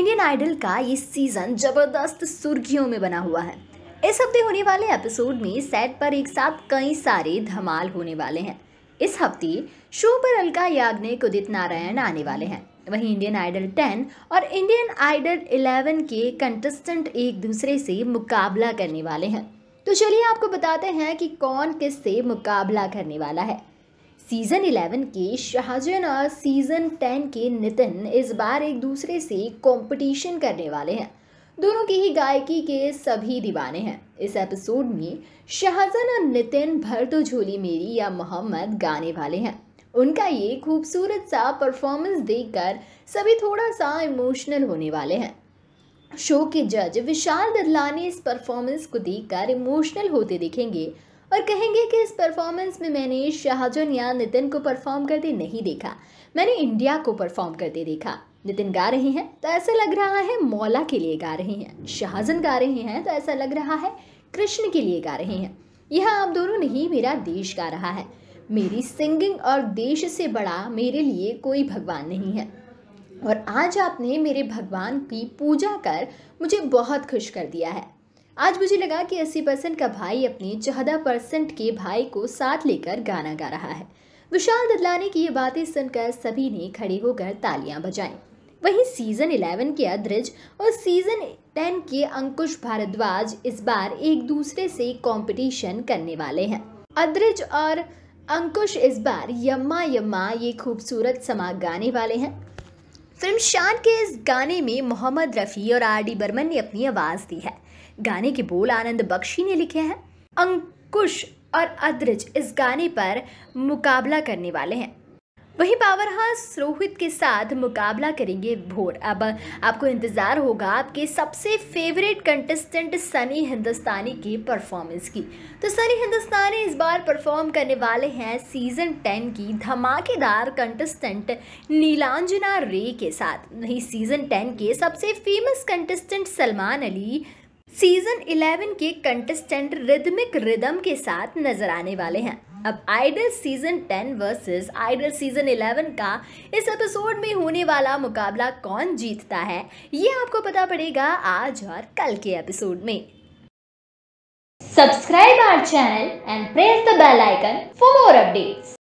Indian idol का ये season ज़बरदस्त सुर्खियों में बना हुआ है इस हफ्ते होने वाले एपिसोड में सेट पर एक साथ कई सारे धमाल होने वाले हैं इस हफ्ते शो पर अलका याग्निक उदित नारायण आने वाले हैं वहीं इंडियन आइडल 10 और इंडियन आइडल 11 के कंटेस्टेंट एक दूसरे से मुकाबला करने वाले हैं तो चलिए आपको बताते हैं कि कौन किस से मुकाबला करने वाला है सीज़न 11 के शाहजन और सीज़न 10 के नितिन इस बार एक दूसरे से कंपटीशन करने वाले हैं दोनों की ही गायकी के सभी दीवाने हैं इस एपिसोड में शाहजन और नितिन भर तो झोली मेरी या मोहम्मद गाने वाले हैं उनका ये खूबसूरत सा परफॉर्मेंस देखकर सभी थोड़ा सा इमोशनल होने वाले हैं शो के जज विशाल ददलानी इस परफॉर्मेंस को देखकर इमोशनल होते दिखेंगे और कहेंगे कि इस परफॉर्मेंस में मैंने शाहजन या नितिन को परफॉर्म करते नहीं देखा मैंने इंडिया को परफॉर्म करते देखा नितिन गा रहे हैं तो ऐसा लग रहा है मौला के लिए गा रहे हैं शाहजन गा रहे हैं तो ऐसा लग रहा है कृष्ण के लिए गा रहे हैं यह आप दोनों नहीं मेरा देश गा रहा है मेरी सिंगिंग और देश से बड़ा मेरे लिए कोई भगवान नहीं है और आज आपने मेरे भगवान की पूजा कर मुझे बहुत खुश कर दिया है आज मुझे लगा कि अस्सी परसेंट का भाई अपने चौदह परसेंट के भाई को साथ लेकर गाना गा रहा है विशाल ददलानी की ये बातें सुनकर सभी ने खड़े होकर तालियां बजाई वहीं सीजन 11 के अद्रिज और सीजन 10 के अंकुश भारद्वाज इस बार एक दूसरे से कंपटीशन करने वाले हैं अद्रिज और अंकुश इस बार यम्मा यम्मा ये खूबसूरत समा गाने वाले हैं फिल्म शान के इस गाने में मोहम्मद रफ़ी और आर डी बर्मन ने अपनी आवाज़ दी है गाने के बोल आनंद बख्शी ने लिखे हैं अंकुश और अद्रज इस गाने पर मुकाबला करने वाले हैं वहीं पावर हाउस रोहित के साथ मुकाबला करेंगे भोर अब आपको इंतज़ार होगा आपके सबसे फेवरेट कंटेस्टेंट सनी हिंदुस्तानी की परफॉर्मेंस की तो सनी हिंदुस्तानी इस बार परफॉर्म करने वाले हैं सीजन टेन की धमाकेदार कंटेस्टेंट नीलांजना रे के साथ वहीं सीजन टेन के सबसे famous contestant Salman Ali season 11 के कंटेस्टेंट रिदमिक रिदम के साथ नजर आने वाले हैं अब idol season 10 versus idol season 11 का इस एपिसोड में होने वाला मुकाबला कौन जीतता है ये आपको पता पड़ेगा आज और कल के एपिसोड में subscribe our channel and press the bell icon for more updates